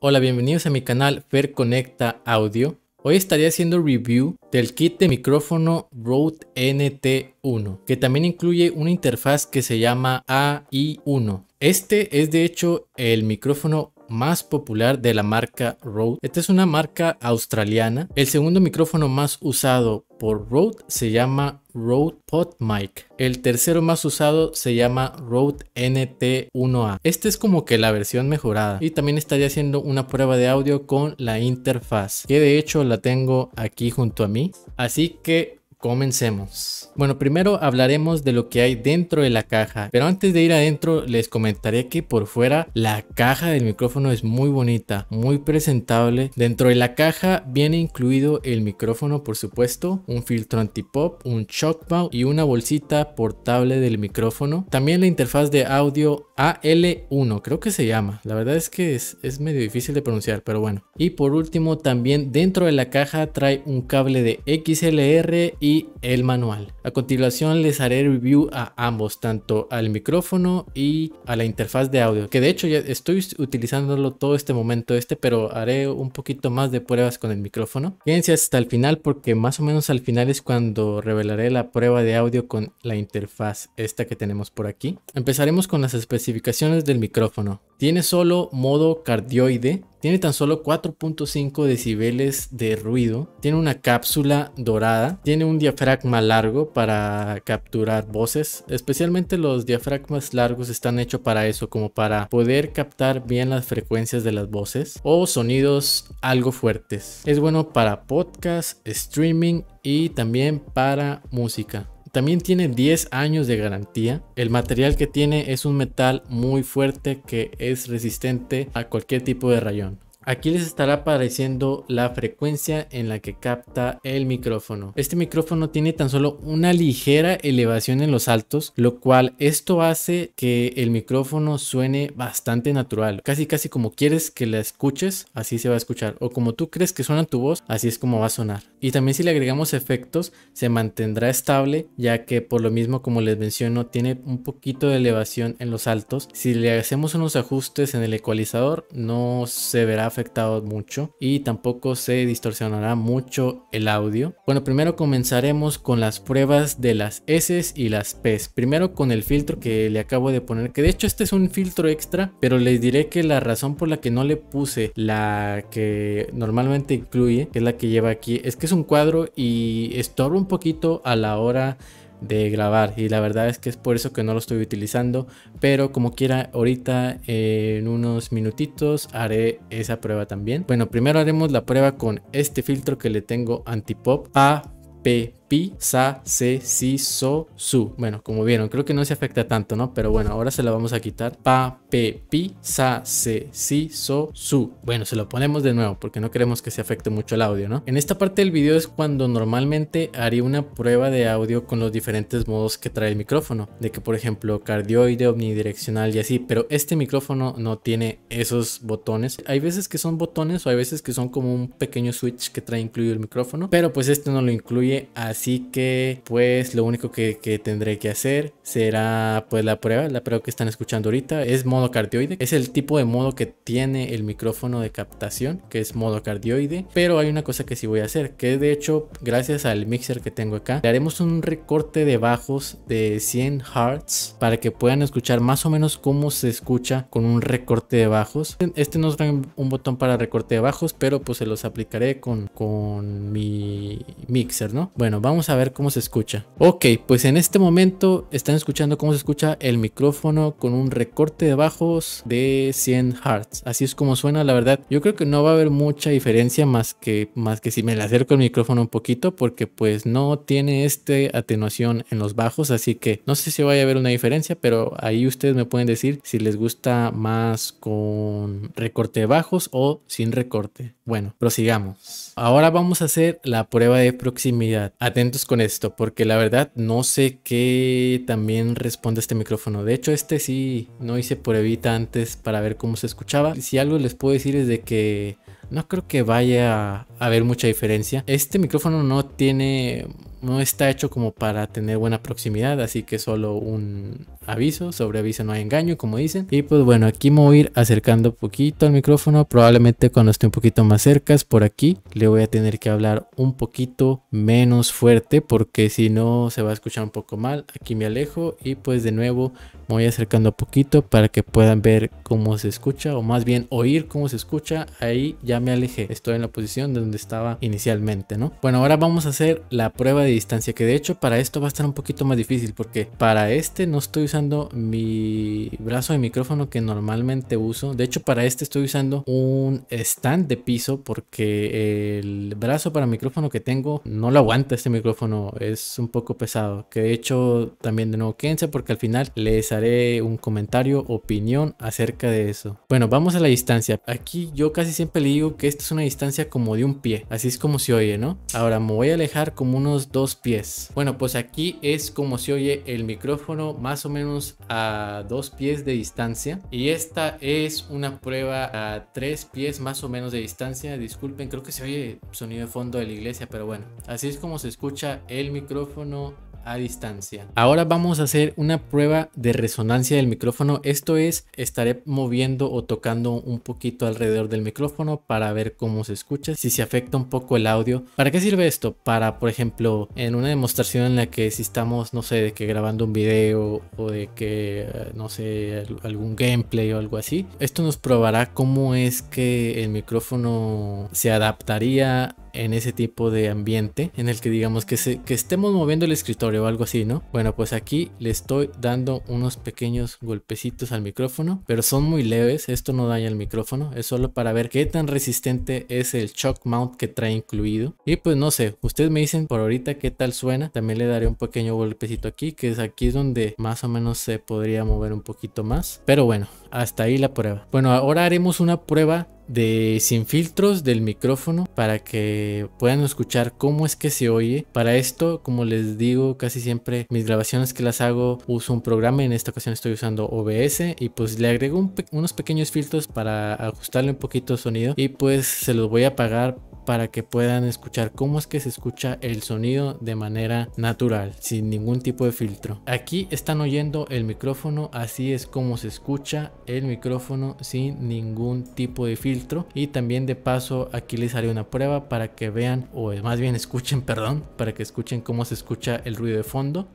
Hola, bienvenidos a mi canal Fer Conecta Audio. Hoy estaré haciendo review del kit de micrófono Rode NT1, que también incluye una interfaz que se llama AI1. Este es de hecho el micrófono más popular de la marca Rode. Esta es una marca australiana. El segundo micrófono más usado por Rode se llama Rode PodMic. El tercero más usado se llama Rode NT1A. Este es como que la versión mejorada. Y también estaría haciendo una prueba de audio con la interfaz, que de hecho la tengo aquí junto a mí. Así que Comencemos. Bueno, primero hablaremos de lo que hay dentro de la caja, pero antes de ir adentro les comentaré que por fuera la caja del micrófono es muy bonita, muy presentable. Dentro de la caja viene incluido el micrófono, por supuesto, un filtro anti pop un mount y una bolsita portable del micrófono. También la interfaz de audio AL1, creo que se llama. La verdad es que es, es medio difícil de pronunciar, pero bueno. Y por último, también dentro de la caja trae un cable de XLR y el manual. A continuación les haré review a ambos, tanto al micrófono y a la interfaz de audio, que de hecho ya estoy utilizándolo todo este momento este, pero haré un poquito más de pruebas con el micrófono. Quédense hasta el final porque más o menos al final es cuando revelaré la prueba de audio con la interfaz esta que tenemos por aquí. Empezaremos con las especificaciones del micrófono. Tiene solo modo cardioide tiene tan solo 4.5 decibeles de ruido. Tiene una cápsula dorada. Tiene un diafragma largo para capturar voces. Especialmente los diafragmas largos están hechos para eso, como para poder captar bien las frecuencias de las voces o sonidos algo fuertes. Es bueno para podcast, streaming y también para música. También tiene 10 años de garantía. El material que tiene es un metal muy fuerte que es resistente a cualquier tipo de rayón. Aquí les estará apareciendo la frecuencia en la que capta el micrófono. Este micrófono tiene tan solo una ligera elevación en los altos, lo cual esto hace que el micrófono suene bastante natural. Casi casi como quieres que la escuches, así se va a escuchar. O como tú crees que suena tu voz, así es como va a sonar. Y también si le agregamos efectos, se mantendrá estable, ya que por lo mismo como les menciono, tiene un poquito de elevación en los altos. Si le hacemos unos ajustes en el ecualizador, no se verá afectado mucho y tampoco se distorsionará mucho el audio. Bueno, primero comenzaremos con las pruebas de las S y las P's. Primero con el filtro que le acabo de poner, que de hecho este es un filtro extra, pero les diré que la razón por la que no le puse la que normalmente incluye, que es la que lleva aquí, es que es un cuadro y estorba un poquito a la hora de grabar y la verdad es que es por eso que no lo estoy utilizando pero como quiera ahorita eh, en unos minutitos haré esa prueba también bueno primero haremos la prueba con este filtro que le tengo anti pop a p pi, sa, se, si, so, su. Bueno, como vieron, creo que no se afecta tanto, ¿no? Pero bueno, ahora se la vamos a quitar. Pa, pe, pi, sa, se, si, so, su. Bueno, se lo ponemos de nuevo porque no queremos que se afecte mucho el audio, ¿no? En esta parte del video es cuando normalmente haría una prueba de audio con los diferentes modos que trae el micrófono. De que, por ejemplo, cardioide, omnidireccional y así. Pero este micrófono no tiene esos botones. Hay veces que son botones o hay veces que son como un pequeño switch que trae incluido el micrófono. Pero pues este no lo incluye así Así que pues lo único que, que, tendré que hacer será pues la prueba, la prueba que están escuchando ahorita es modo cardioide. Es el tipo de modo que tiene el micrófono de captación, que es modo cardioide. Pero hay una cosa que sí voy a hacer, que de hecho gracias al mixer que tengo acá, le haremos un recorte de bajos de 100 Hz para que puedan escuchar más o menos cómo se escucha con un recorte de bajos. Este no es un botón para recorte de bajos, pero pues se los aplicaré con, con mi mixer, ¿no? Bueno, vamos Vamos a ver cómo se escucha. Ok, pues en este momento están escuchando cómo se escucha el micrófono con un recorte de bajos de 100 Hz. Así es como suena, la verdad. Yo creo que no va a haber mucha diferencia más que, más que si me le acerco el micrófono un poquito porque pues no tiene este atenuación en los bajos. Así que no sé si vaya a haber una diferencia, pero ahí ustedes me pueden decir si les gusta más con recorte de bajos o sin recorte. Bueno, prosigamos. Ahora vamos a hacer la prueba de proximidad atentos con esto, porque la verdad no sé qué también responde este micrófono. De hecho, este sí no hice por evita antes para ver cómo se escuchaba. Si algo les puedo decir es de que no creo que vaya a haber mucha diferencia. Este micrófono no tiene no está hecho como para tener buena proximidad, así que solo un aviso, sobre aviso no hay engaño, como dicen. Y pues bueno, aquí me voy a ir acercando un poquito al micrófono, probablemente cuando esté un poquito más cerca, por aquí, le voy a tener que hablar un poquito menos fuerte, porque si no se va a escuchar un poco mal. Aquí me alejo y pues de nuevo me voy acercando un poquito para que puedan ver cómo se escucha, o más bien oír cómo se escucha. Ahí ya me alejé, estoy en la posición donde estaba inicialmente, ¿no? Bueno, ahora vamos a hacer la prueba distancia, que de hecho para esto va a estar un poquito más difícil porque para este no estoy usando mi brazo de micrófono que normalmente uso. De hecho para este estoy usando un stand de piso porque el brazo para micrófono que tengo no lo aguanta este micrófono, es un poco pesado. Que de hecho también de nuevo quédense porque al final les haré un comentario, opinión acerca de eso. Bueno, vamos a la distancia. Aquí yo casi siempre le digo que esta es una distancia como de un pie, así es como se oye, ¿no? Ahora me voy a alejar como unos pies. Bueno, pues aquí es como se oye el micrófono más o menos a dos pies de distancia. Y esta es una prueba a tres pies más o menos de distancia. Disculpen, creo que se oye sonido de fondo de la iglesia, pero bueno. Así es como se escucha el micrófono distancia. Ahora vamos a hacer una prueba de resonancia del micrófono. Esto es, estaré moviendo o tocando un poquito alrededor del micrófono para ver cómo se escucha, si se afecta un poco el audio. ¿Para qué sirve esto? Para, por ejemplo, en una demostración en la que si estamos, no sé, de que grabando un video o de que, eh, no sé, algún gameplay o algo así. Esto nos probará cómo es que el micrófono se adaptaría en ese tipo de ambiente en el que digamos que, se, que estemos moviendo el escritorio o algo así, ¿no? Bueno, pues aquí le estoy dando unos pequeños golpecitos al micrófono, pero son muy leves, esto no daña el micrófono, es solo para ver qué tan resistente es el shock mount que trae incluido. Y pues no sé, ustedes me dicen por ahorita qué tal suena, también le daré un pequeño golpecito aquí, que es aquí es donde más o menos se podría mover un poquito más, pero bueno, hasta ahí la prueba. Bueno, ahora haremos una prueba de sin filtros del micrófono para que puedan escuchar cómo es que se oye. Para esto, como les digo, casi siempre mis grabaciones que las hago uso un programa. En esta ocasión estoy usando OBS y pues le agrego unos pequeños filtros para ajustarle un poquito el sonido y pues se los voy a apagar para que puedan escuchar cómo es que se escucha el sonido de manera natural, sin ningún tipo de filtro. Aquí están oyendo el micrófono, así es como se escucha el micrófono sin ningún tipo de filtro. Y también de paso aquí les haré una prueba para que vean, o más bien escuchen, perdón, para que escuchen cómo se escucha el ruido de fondo.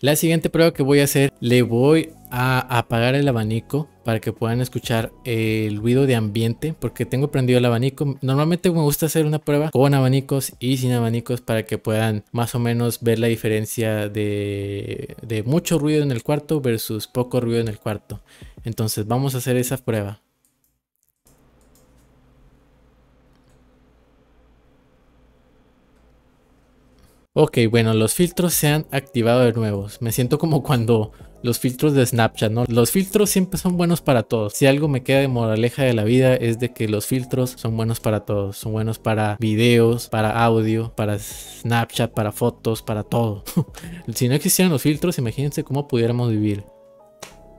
La siguiente prueba que voy a hacer, le voy a apagar el abanico para que puedan escuchar eh, el ruido de ambiente porque tengo prendido el abanico. Normalmente me gusta hacer una prueba con abanicos y sin abanicos para que puedan más o menos ver la diferencia de, de mucho ruido en el cuarto versus poco ruido en el cuarto. Entonces vamos a hacer esa prueba. Ok, bueno, los filtros se han activado de nuevo. Me siento como cuando los filtros de Snapchat, ¿no? Los filtros siempre son buenos para todos. Si algo me queda de moraleja de la vida es de que los filtros son buenos para todos. Son buenos para videos, para audio, para Snapchat, para fotos, para todo. si no existieran los filtros, imagínense cómo pudiéramos vivir.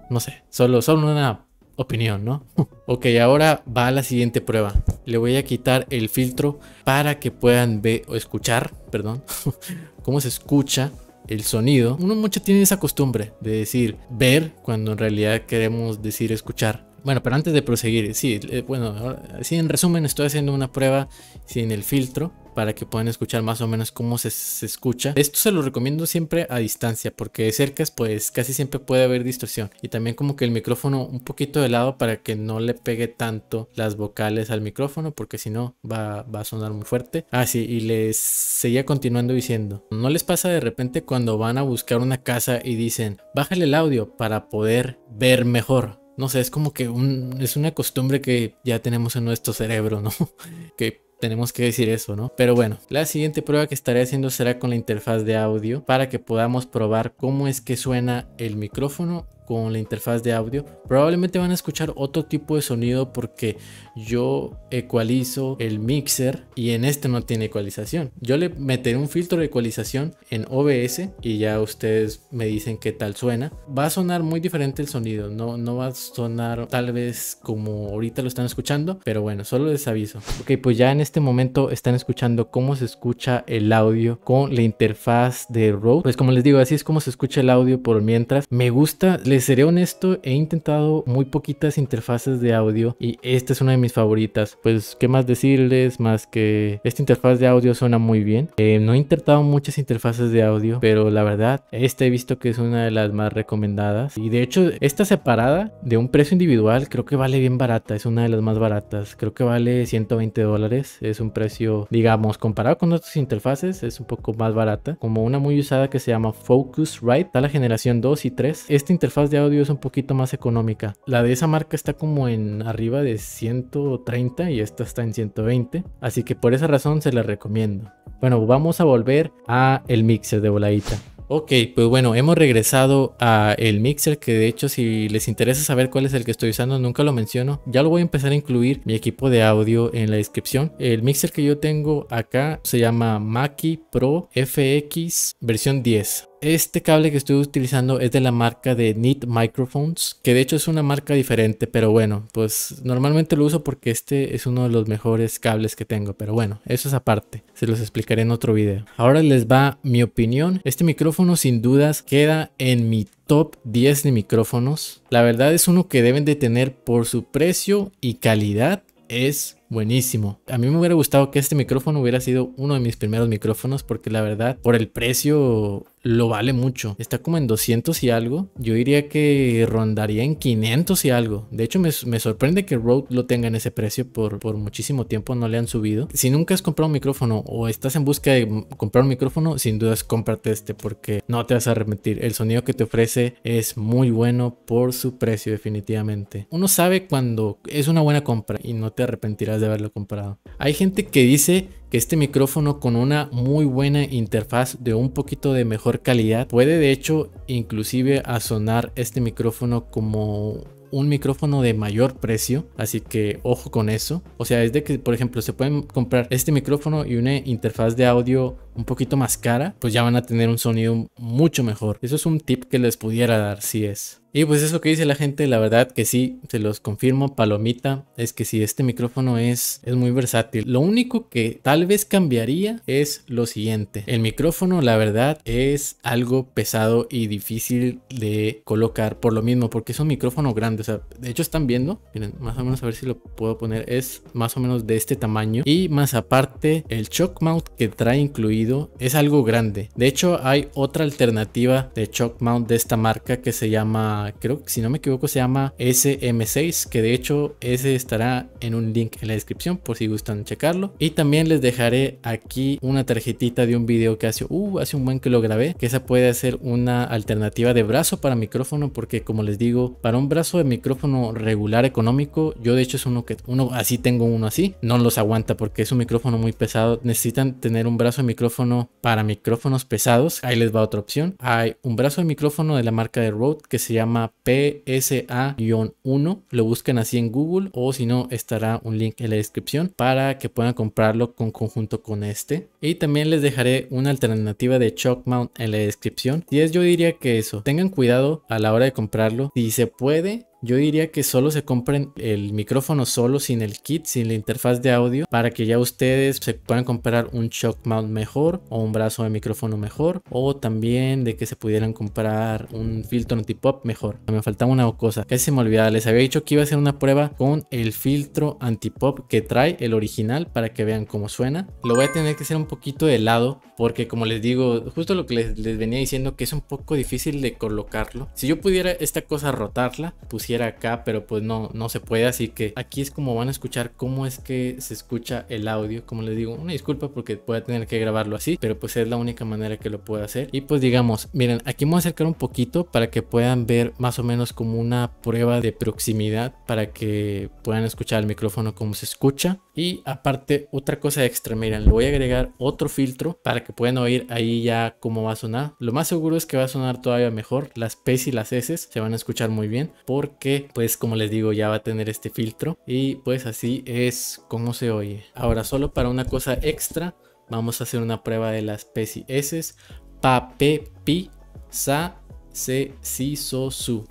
No sé, solo, solo una opinión, ¿no? ok, ahora va a la siguiente prueba. Le voy a quitar el filtro para que puedan ver o escuchar, perdón, cómo se escucha el sonido. Uno mucho tiene esa costumbre de decir ver cuando en realidad queremos decir escuchar. Bueno, pero antes de proseguir, sí, eh, bueno, así en resumen estoy haciendo una prueba sin el filtro para que puedan escuchar más o menos cómo se, escucha. Esto se lo recomiendo siempre a distancia porque de cerca pues casi siempre puede haber distorsión y también como que el micrófono un poquito de lado para que no le pegue tanto las vocales al micrófono porque si no va, a sonar muy fuerte. Ah sí, y les seguía continuando diciendo, ¿no les pasa de repente cuando van a buscar una casa y dicen, bájale el audio para poder ver mejor? no sé, es como que un, es una costumbre que ya tenemos en nuestro cerebro, ¿no? Que tenemos que decir eso, ¿no? Pero bueno, la siguiente prueba que estaré haciendo será con la interfaz de audio para que podamos probar cómo es que suena el micrófono con la interfaz de audio, probablemente van a escuchar otro tipo de sonido porque yo ecualizo el mixer y en este no tiene ecualización. Yo le meteré un filtro de ecualización en OBS y ya ustedes me dicen qué tal suena. Va a sonar muy diferente el sonido, no, no va a sonar tal vez como ahorita lo están escuchando, pero bueno, solo les aviso. Ok, pues ya en este momento están escuchando cómo se escucha el audio con la interfaz de Rode. Pues como les digo, así es como se escucha el audio por mientras. Me gusta, eh, seré honesto, he intentado muy poquitas interfaces de audio y esta es una de mis favoritas. Pues, ¿qué más decirles? Más que esta interfaz de audio suena muy bien. Eh, no he intentado muchas interfaces de audio, pero la verdad, esta he visto que es una de las más recomendadas. Y de hecho, esta separada de un precio individual creo que vale bien barata, es una de las más baratas. Creo que vale 120 dólares, es un precio, digamos, comparado con otras interfaces, es un poco más barata. Como una muy usada que se llama Focusrite, está la generación 2 y 3. Esta interfaz de audio es un poquito más económica. La de esa marca está como en arriba de 130 y esta está en 120. Así que por esa razón se la recomiendo. Bueno, vamos a volver a el mixer de voladita. Ok, pues bueno, hemos regresado a el mixer que de hecho si les interesa saber cuál es el que estoy usando nunca lo menciono. Ya lo voy a empezar a incluir mi equipo de audio en la descripción. El mixer que yo tengo acá se llama Maki Pro FX versión 10. Este cable que estoy utilizando es de la marca de Neat Microphones, que de hecho es una marca diferente, pero bueno, pues normalmente lo uso porque este es uno de los mejores cables que tengo, pero bueno, eso es aparte, se los explicaré en otro video. Ahora les va mi opinión, este micrófono sin dudas queda en mi top 10 de micrófonos, la verdad es uno que deben de tener por su precio y calidad, es buenísimo. A mí me hubiera gustado que este micrófono hubiera sido uno de mis primeros micrófonos porque la verdad por el precio lo vale mucho. Está como en 200 y algo. Yo diría que rondaría en 500 y algo. De hecho me, sorprende que Rode lo tenga en ese precio por, por muchísimo tiempo. No le han subido. Si nunca has comprado un micrófono o estás en busca de comprar un micrófono, sin dudas cómprate este porque no te vas a arrepentir. El sonido que te ofrece es muy bueno por su precio definitivamente. Uno sabe cuando es una buena compra y no te arrepentirás de haberlo comprado. Hay gente que dice que este micrófono con una muy buena interfaz de un poquito de mejor calidad puede de hecho inclusive a sonar este micrófono como un micrófono de mayor precio, así que ojo con eso. O sea, es de que, por ejemplo, se pueden comprar este micrófono y una interfaz de audio un poquito más cara, pues ya van a tener un sonido mucho mejor. Eso es un tip que les pudiera dar si es. Y pues eso que dice la gente, la verdad que sí, se los confirmo, palomita, es que sí, este micrófono es, es muy versátil. Lo único que tal vez cambiaría es lo siguiente. El micrófono, la verdad, es algo pesado y difícil de colocar por lo mismo, porque es un micrófono grande. O sea, de hecho están viendo, miren, más o menos a ver si lo puedo poner, es más o menos de este tamaño. Y más aparte, el shock mount que trae incluido es algo grande. De hecho, hay otra alternativa de shock mount de esta marca que se llama creo que si no me equivoco, se llama SM6, que de hecho ese estará en un link en la descripción por si gustan checarlo. Y también les dejaré aquí una tarjetita de un video que hace, uh, hace un buen que lo grabé, que esa puede ser una alternativa de brazo para micrófono, porque como les digo, para un brazo de micrófono regular económico, yo de hecho es uno que, uno así tengo uno así, no los aguanta porque es un micrófono muy pesado, necesitan tener un brazo de micrófono para micrófonos pesados, ahí les va otra opción, hay un brazo de micrófono de la marca de Rode que se llama PSA-1. Lo buscan así en Google o si no estará un link en la descripción para que puedan comprarlo con conjunto con este. Y también les dejaré una alternativa de chalk mount en la descripción. Y es yo diría que eso, tengan cuidado a la hora de comprarlo. Si se puede, yo diría que solo se compren el micrófono solo, sin el kit, sin la interfaz de audio, para que ya ustedes se puedan comprar un shock mount mejor o un brazo de micrófono mejor, o también de que se pudieran comprar un filtro anti mejor. Me faltaba una cosa, que se me olvidaba, les había dicho que iba a hacer una prueba con el filtro anti-pop que trae el original para que vean cómo suena. Lo voy a tener que hacer un poquito de lado, porque como les digo, justo lo que les, venía diciendo que es un poco difícil de colocarlo. Si yo pudiera esta cosa rotarla, pues acá, pero pues no, no se puede, así que aquí es como van a escuchar cómo es que se escucha el audio, como les digo, una disculpa porque voy a tener que grabarlo así, pero pues es la única manera que lo puedo hacer. Y pues digamos, miren, aquí me voy a acercar un poquito para que puedan ver más o menos como una prueba de proximidad para que puedan escuchar el micrófono como se escucha. Y aparte, otra cosa extra, miren, le voy a agregar otro filtro para que puedan oír ahí ya cómo va a sonar. Lo más seguro es que va a sonar todavía mejor, las P y las S se van a escuchar muy bien porque que pues como les digo ya va a tener este filtro y pues así es como se oye. Ahora solo para una cosa extra vamos a hacer una prueba de las P y S. Pa, Pi, Sa, Se, Si, So, Su.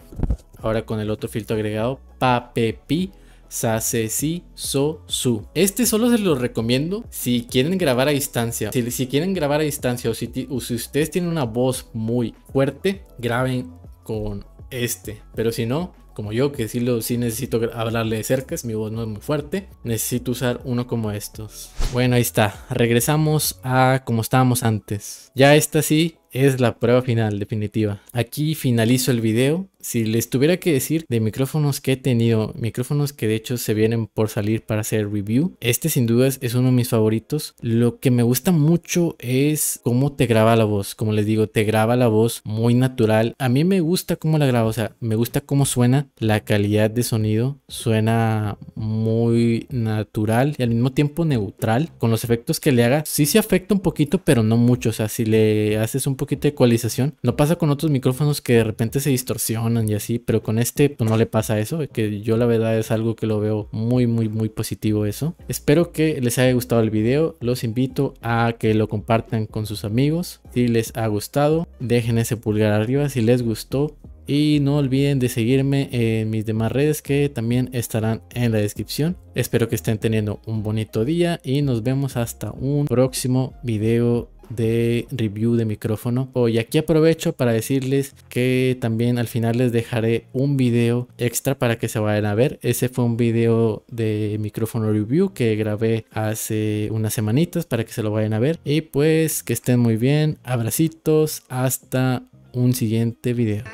Ahora con el otro filtro agregado Pa, pe Pi, Sa, se, si, so, su. Este solo se lo recomiendo si quieren grabar a distancia. Si, quieren grabar a distancia o si, o si, ustedes tienen una voz muy fuerte, graben con este. Pero si no, como yo, que sí, lo, necesito hablarle de cerca, mi voz no es muy fuerte, necesito usar uno como estos. Bueno, ahí está, regresamos a como estábamos antes. Ya esta sí es la prueba final, definitiva. Aquí finalizo el video si les tuviera que decir de micrófonos que he tenido, micrófonos que de hecho se vienen por salir para hacer review, este sin dudas es uno de mis favoritos. Lo que me gusta mucho es cómo te graba la voz, como les digo, te graba la voz muy natural. A mí me gusta cómo la graba, o sea, me gusta cómo suena, la calidad de sonido suena muy natural y al mismo tiempo neutral con los efectos que le haga. Sí se afecta un poquito, pero no mucho, o sea, si le haces un poquito de ecualización, no pasa con otros micrófonos que de repente se distorsionan y así, pero con este pues no le pasa eso, que yo la verdad es algo que lo veo muy muy muy positivo eso. Espero que les haya gustado el video, los invito a que lo compartan con sus amigos, si les ha gustado, dejen ese pulgar arriba si les gustó y no olviden de seguirme en mis demás redes que también estarán en la descripción. Espero que estén teniendo un bonito día y nos vemos hasta un próximo video de review de micrófono. Hoy aquí aprovecho para decirles que también al final les dejaré un video extra para que se vayan a ver. Ese fue un video de micrófono review que grabé hace unas semanitas para que se lo vayan a ver. Y pues que estén muy bien. Abracitos. Hasta un siguiente video.